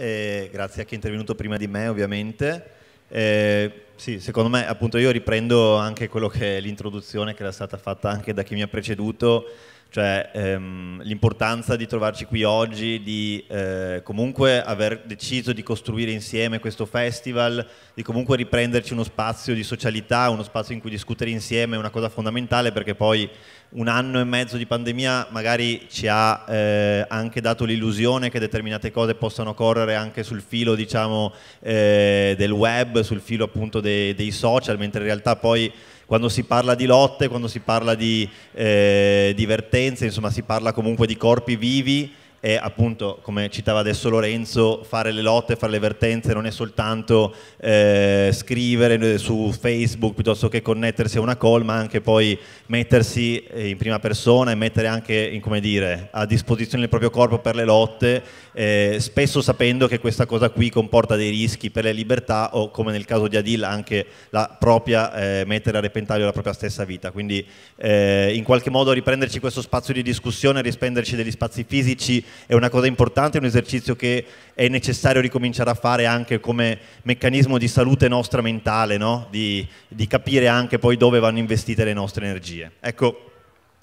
eh, grazie a chi è intervenuto prima di me ovviamente. Eh, sì, secondo me appunto io riprendo anche quello che è l'introduzione che era stata fatta anche da chi mi ha preceduto cioè ehm, l'importanza di trovarci qui oggi, di eh, comunque aver deciso di costruire insieme questo festival, di comunque riprenderci uno spazio di socialità, uno spazio in cui discutere insieme è una cosa fondamentale perché poi un anno e mezzo di pandemia magari ci ha eh, anche dato l'illusione che determinate cose possano correre anche sul filo diciamo, eh, del web, sul filo appunto dei, dei social, mentre in realtà poi quando si parla di lotte, quando si parla di eh, divertenze, insomma si parla comunque di corpi vivi è appunto, come citava adesso Lorenzo, fare le lotte, fare le vertenze, non è soltanto eh, scrivere su Facebook piuttosto che connettersi a una call, ma anche poi mettersi eh, in prima persona e mettere anche, dire, a disposizione il proprio corpo per le lotte, eh, spesso sapendo che questa cosa qui comporta dei rischi per le libertà o, come nel caso di Adil, anche la propria, eh, mettere a repentaglio la propria stessa vita. Quindi eh, in qualche modo riprenderci questo spazio di discussione, rispenderci degli spazi fisici, è una cosa importante, è un esercizio che è necessario ricominciare a fare anche come meccanismo di salute nostra mentale, no? di, di, capire anche poi dove vanno investite le nostre energie. Ecco,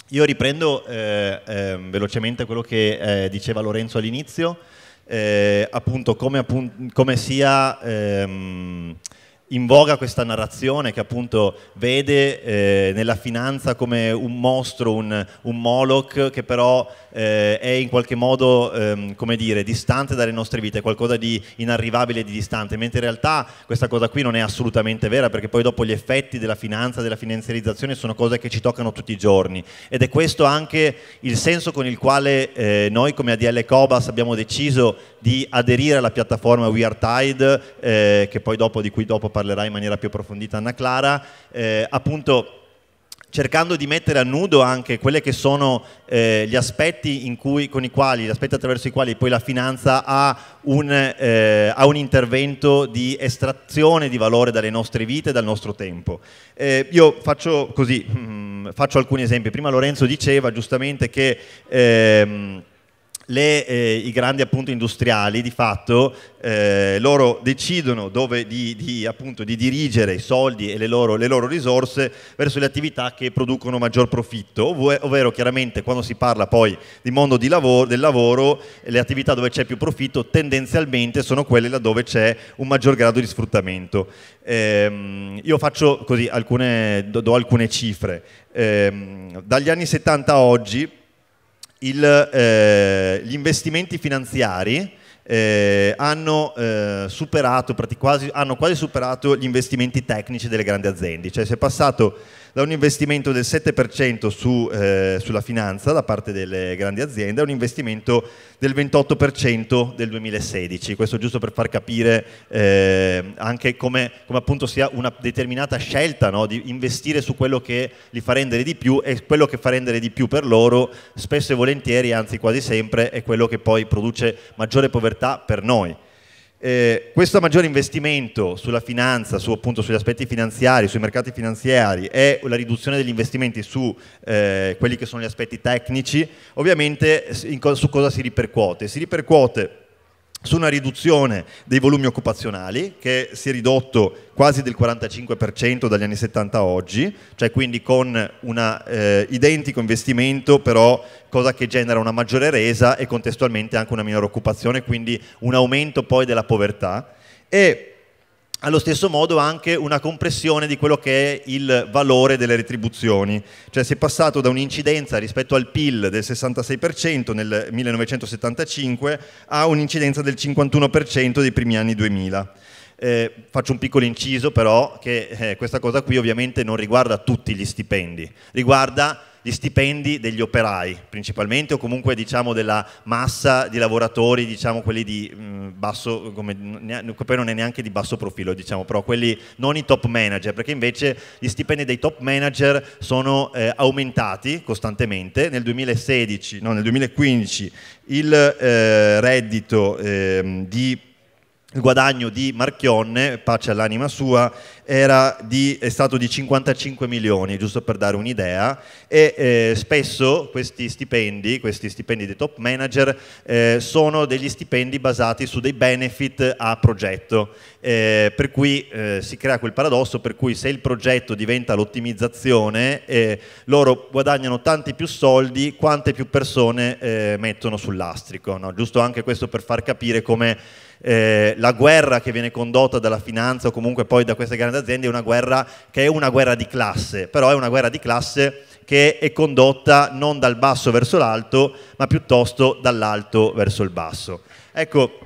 io riprendo eh, eh, velocemente quello che eh, diceva Lorenzo all'inizio, eh, appunto come, appun come sia... Ehm, in voga questa narrazione che appunto vede eh, nella finanza come un mostro, un, un Moloch che però eh, è in qualche modo, ehm, come dire, distante dalle nostre vite, qualcosa di inarrivabile e di distante, mentre in realtà questa cosa qui non è assolutamente vera perché poi dopo gli effetti della finanza, della finanziarizzazione sono cose che ci toccano tutti i giorni ed è questo anche il senso con il quale eh, noi come ADL Cobas abbiamo deciso di aderire alla piattaforma We Are Tide, eh, che poi dopo, di cui dopo parlerà in maniera più approfondita Anna Clara, eh, appunto cercando di mettere a nudo anche quelli che sono eh, gli aspetti, cui, i quali, gli aspetti attraverso i quali poi la finanza ha un, eh, ha un, intervento di estrazione di valore dalle nostre vite e dal nostro tempo. Eh, io faccio così, mm, faccio alcuni esempi. Prima Lorenzo diceva giustamente che... Ehm, le, eh, i grandi appunto, industriali di fatto eh, loro decidono dove di, di, appunto, di, dirigere i soldi e le loro, le loro, risorse verso le attività che producono maggior profitto, ovvero chiaramente quando si parla poi di mondo di lavoro, del lavoro le attività dove c'è più profitto tendenzialmente sono quelle laddove c'è un maggior grado di sfruttamento. Ehm, io faccio così, alcune, do, do alcune cifre. Ehm, dagli anni 70 a oggi il, eh, gli investimenti finanziari eh, hanno, eh, superato, quasi, hanno quasi superato gli investimenti tecnici delle grandi aziende, cioè si è passato da un investimento del 7% su, eh, sulla finanza da parte delle grandi aziende a un investimento del 28% del 2016. Questo giusto per far capire eh, anche come, come, appunto sia una determinata scelta no? di investire su quello che li fa rendere di più e quello che fa rendere di più per loro spesso e volentieri, anzi quasi sempre, è quello che poi produce maggiore povertà per noi. Eh, questo maggiore investimento sulla finanza, su, appunto, sugli aspetti finanziari, sui mercati finanziari e la riduzione degli investimenti su eh, quelli che sono gli aspetti tecnici, ovviamente in, su cosa si ripercuote? Si ripercuote su una riduzione dei volumi occupazionali che si è ridotto quasi del 45% dagli anni 70 a oggi, cioè quindi con un eh, identico investimento però cosa che genera una maggiore resa e contestualmente anche una minore occupazione, quindi un aumento poi della povertà e allo stesso modo anche una compressione di quello che è il valore delle retribuzioni, cioè si è passato da un'incidenza rispetto al PIL del 66% nel 1975 a un'incidenza del 51% dei primi anni 2000. Eh, faccio un piccolo inciso però che eh, questa cosa qui ovviamente non riguarda tutti gli stipendi, riguarda gli stipendi degli operai principalmente o comunque diciamo, della massa di lavoratori, diciamo, quelli di mh, mm, basso, come, ne, non è neanche di basso profilo, diciamo, però quelli non i top manager, perché invece gli stipendi dei top manager sono eh, aumentati costantemente. Nel 2016, no, nel 2015 il eh, reddito eh, di il guadagno di Marchionne, pace all'anima sua, di, è stato di 55 milioni, giusto per dare un'idea, e eh, spesso questi stipendi, questi stipendi dei top manager, eh, sono degli stipendi basati su dei benefit a progetto, eh, per cui eh, si crea quel paradosso per cui se il progetto diventa l'ottimizzazione, eh, loro guadagnano tanti più soldi quante più persone eh, mettono sul lastrico, no? giusto anche questo per far capire come eh, la guerra che viene condotta dalla finanza o comunque poi da queste grandi aziende è una guerra che è una guerra di classe, però è una guerra di classe che è condotta non dal basso verso l'alto, ma piuttosto dall'alto verso il basso. Ecco,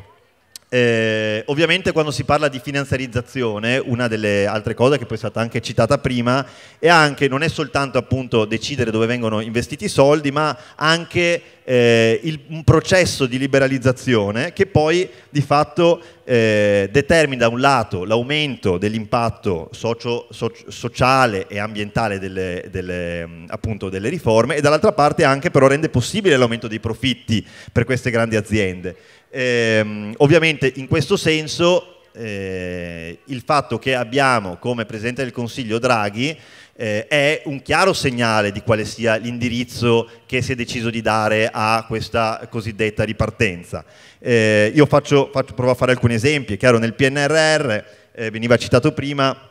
eh, ovviamente quando si parla di finanziarizzazione, una delle altre cose che poi è stata anche citata prima, è anche, non è soltanto appunto decidere dove vengono investiti i soldi, ma anche eh, il, un processo di liberalizzazione che poi di fatto eh, determina da un lato l'aumento dell'impatto socio, so, sociale e ambientale delle, delle, mm, appunto, delle riforme e dall'altra parte anche però rende possibile l'aumento dei profitti per queste grandi aziende. Eh, ovviamente in questo senso eh, il fatto che abbiamo come Presidente del Consiglio Draghi eh, è un chiaro segnale di quale sia l'indirizzo che si è deciso di dare a questa cosiddetta ripartenza. Eh, io faccio, faccio, provo a fare alcuni esempi, è chiaro nel PNRR, eh, veniva citato prima,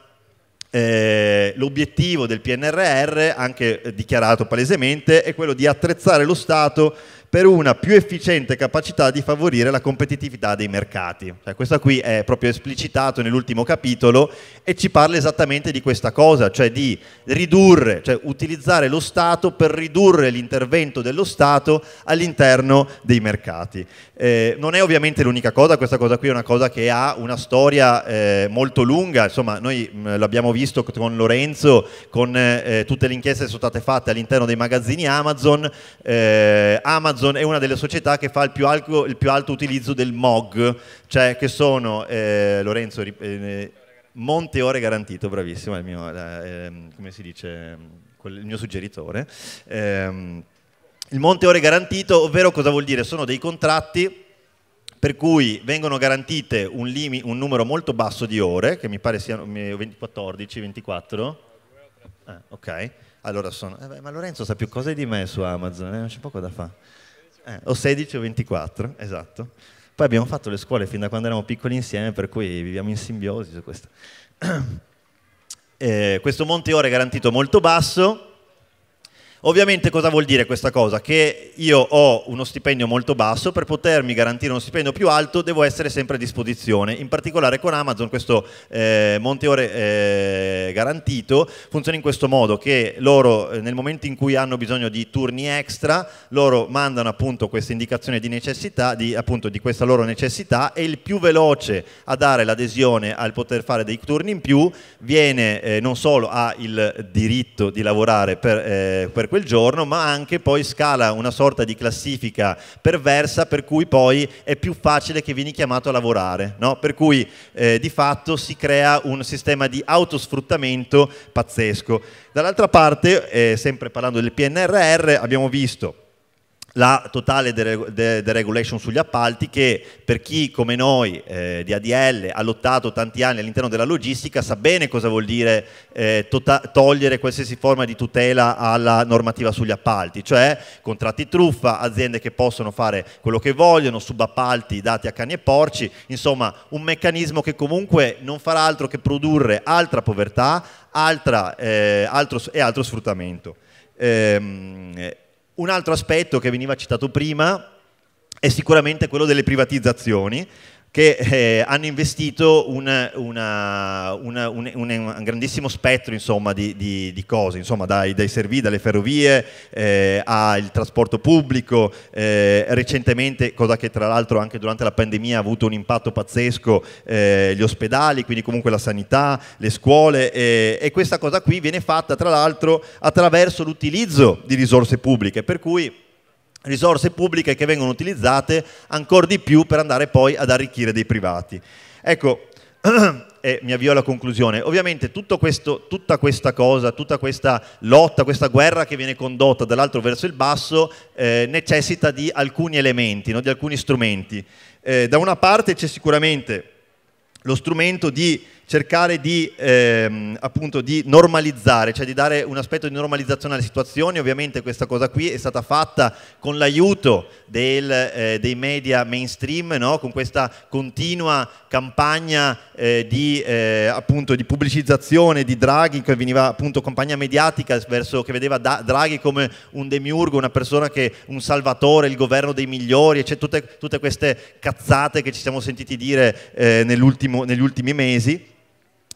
eh, l'obiettivo del PNRR, anche dichiarato palesemente, è quello di attrezzare lo Stato per una più efficiente capacità di favorire la competitività dei mercati. Cioè, questo qui è proprio esplicitato nell'ultimo capitolo e ci parla esattamente di questa cosa, cioè di ridurre, cioè utilizzare lo Stato per ridurre l'intervento dello Stato all'interno dei mercati. Eh, non è ovviamente l'unica cosa, questa cosa qui è una cosa che ha una storia eh, molto lunga, insomma noi mm, l'abbiamo visto con Lorenzo, con eh, tutte le inchieste che sono state fatte all'interno dei magazzini Amazon, eh, Amazon Amazon è una delle società che fa il più, alto, il più alto utilizzo del MOG, cioè che sono, eh, Lorenzo, eh, monte ore garantito, bravissimo, il mio, eh, come si dice, il mio suggeritore. Ehm, il monte ore garantito, ovvero cosa vuol dire? Sono dei contratti per cui vengono garantite un, limi, un numero molto basso di ore, che mi pare siano 14, 24. Eh, ok. Allora sono, eh beh, ma Lorenzo sa più cose di me su Amazon, eh? c'è poco da fare eh, o 16 o 24, esatto. Poi abbiamo fatto le scuole fin da quando eravamo piccoli insieme, per cui viviamo in simbiosi su questo. Eh, questo monte ora è garantito molto basso, Ovviamente cosa vuol dire questa cosa? Che io ho uno stipendio molto basso, per potermi garantire uno stipendio più alto devo essere sempre a disposizione, in particolare con Amazon questo eh, monte ore eh, garantito funziona in questo modo che loro eh, nel momento in cui hanno bisogno di turni extra, loro mandano appunto questa indicazione di necessità, di, appunto di questa loro necessità e il più veloce a dare l'adesione al poter fare dei turni in più viene eh, non solo ha il diritto di lavorare per, eh, per quel giorno, ma anche poi scala una sorta di classifica perversa per cui poi è più facile che vieni chiamato a lavorare, no? per cui eh, di fatto si crea un sistema di autosfruttamento pazzesco. Dall'altra parte, eh, sempre parlando del PNRR, abbiamo visto la totale deregulation sugli appalti che per chi come noi eh, di ADL ha lottato tanti anni all'interno della logistica sa bene cosa vuol dire eh, tota-, togliere qualsiasi forma di tutela alla normativa sugli appalti, cioè contratti truffa, aziende che possono fare quello che vogliono, subappalti dati a cani e porci, insomma un meccanismo che comunque non farà altro che produrre altra povertà altra, eh, altro, e altro sfruttamento. Ehm, un altro aspetto che veniva citato prima è sicuramente quello delle privatizzazioni che eh, hanno investito una, una, una, un, un, un, grandissimo spettro insomma, di, di, di, cose, insomma, dai, dai, servi, dalle ferrovie eh, al trasporto pubblico, eh, recentemente, cosa che tra l'altro anche durante la pandemia ha avuto un impatto pazzesco, eh, gli ospedali, quindi comunque la sanità, le scuole eh, e questa cosa qui viene fatta tra l'altro attraverso l'utilizzo di risorse pubbliche, per cui risorse pubbliche che vengono utilizzate ancora di più per andare poi ad arricchire dei privati. Ecco, e mi avvio alla conclusione, ovviamente questo, tutta questa cosa, tutta questa lotta, questa guerra che viene condotta dall'alto verso il basso eh, necessita di alcuni elementi, no? di alcuni strumenti. Eh, da una parte c'è sicuramente lo strumento di cercare di, ehm, appunto, di normalizzare, cioè di dare un aspetto di normalizzazione alle situazioni, ovviamente questa cosa qui è stata fatta con l'aiuto eh, dei media mainstream, no? con questa continua campagna eh, di, eh, appunto, di, pubblicizzazione di Draghi, che veniva appunto campagna mediatica verso, che vedeva da Draghi come un demiurgo, una persona che un salvatore, il governo dei migliori, cioè tutte, tutte queste cazzate che ci siamo sentiti dire eh, negli ultimi mesi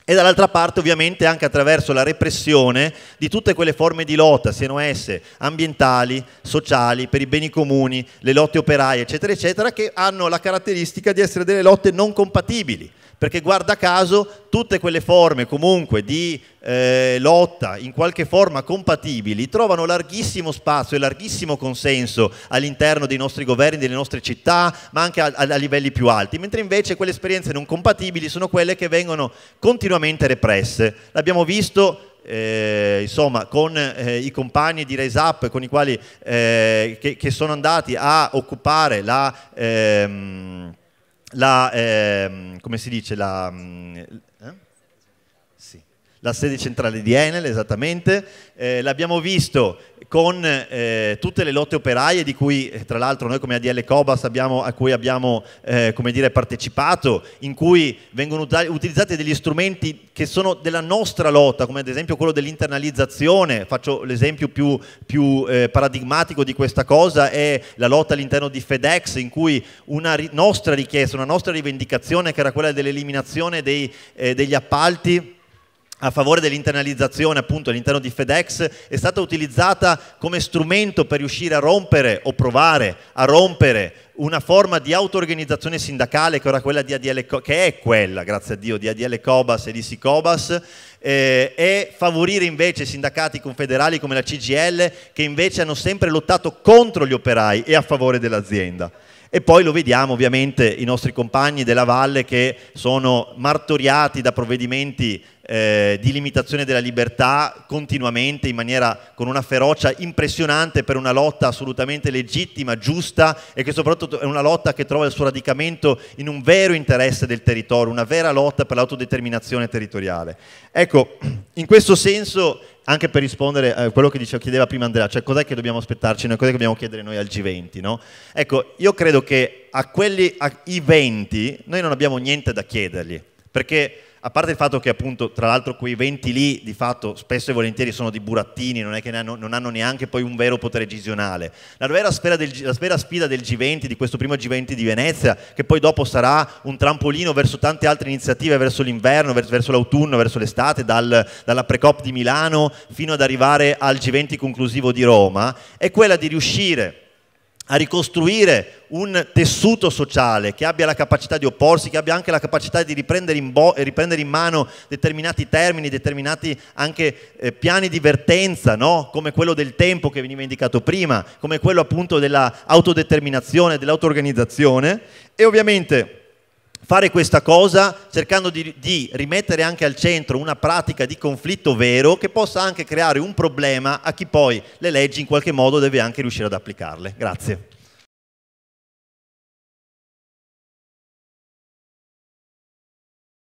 e dall'altra parte ovviamente anche attraverso la repressione di tutte quelle forme di lotta, siano esse ambientali, sociali, per i beni comuni, le lotte operaie, eccetera, eccetera, che hanno la caratteristica di essere delle lotte non compatibili perché guarda caso tutte quelle forme comunque di eh, lotta in qualche forma compatibili trovano larghissimo spazio e larghissimo consenso all'interno dei nostri governi, delle nostre città, ma anche a, a, livelli più alti, mentre invece quelle esperienze non compatibili sono quelle che vengono continuamente represse. L'abbiamo visto eh, insomma, con eh, i compagni di Raise Up con i quali, eh, che, che, sono andati a occupare la... Ehm, la, eh, come si dice, la... Mm, eh? Sì la sede centrale di Enel esattamente, eh, l'abbiamo visto con eh, tutte le lotte operaie di cui eh, tra l'altro noi come ADL Cobas abbiamo, a cui abbiamo eh, dire, partecipato, in cui vengono utilizzati degli strumenti che sono della nostra lotta, come ad esempio quello dell'internalizzazione, faccio l'esempio più, più eh, paradigmatico di questa cosa, è la lotta all'interno di FedEx, in cui una ri nostra richiesta, una nostra rivendicazione che era quella dell'eliminazione eh, degli appalti, a favore dell'internalizzazione appunto all'interno di FedEx è stata utilizzata come strumento per riuscire a rompere o provare a rompere una forma di auto-organizzazione sindacale che, ADL, che, è quella, grazie a Dio, di ADL Cobas e di Sicobas eh, e favorire invece sindacati confederali come la CGL che invece hanno sempre lottato contro gli operai e a favore dell'azienda. E poi lo vediamo ovviamente i nostri compagni della Valle che sono martoriati da provvedimenti eh, di limitazione della libertà continuamente, in maniera con una ferocia impressionante per una lotta assolutamente legittima, giusta e che soprattutto è una lotta che trova il suo radicamento in un vero interesse del territorio, una vera lotta per l'autodeterminazione territoriale. Ecco, in questo senso, anche per rispondere a quello che diceva, chiedeva prima Andrea, cioè cos'è che dobbiamo aspettarci, noi, cos'è che dobbiamo chiedere noi al G20, no? Ecco, io credo che a quelli, ai 20, noi non abbiamo niente da chiedergli, perché a parte il fatto che appunto tra l'altro quei venti lì di fatto spesso e volentieri sono di burattini, non, ne hanno, non hanno, neanche poi un vero potere decisionale. La vera, del, la vera sfida del G20, di questo primo G20 di Venezia, che poi dopo sarà un trampolino verso tante altre iniziative, verso l'inverno, verso, l'autunno, verso l'estate, dal, dalla pre-COP di Milano fino ad arrivare al G20 conclusivo di Roma, è quella di riuscire a ricostruire un tessuto sociale che abbia la capacità di opporsi, che abbia anche la capacità di riprendere in, riprendere in mano determinati termini, determinati anche eh, piani di vertenza, no? come quello del tempo che veniva indicato prima, come quello appunto dell'autodeterminazione, dell'autoorganizzazione e ovviamente fare questa cosa cercando di, di, rimettere anche al centro una pratica di conflitto vero che possa anche creare un problema a chi poi le leggi in qualche modo deve anche riuscire ad applicarle. Grazie.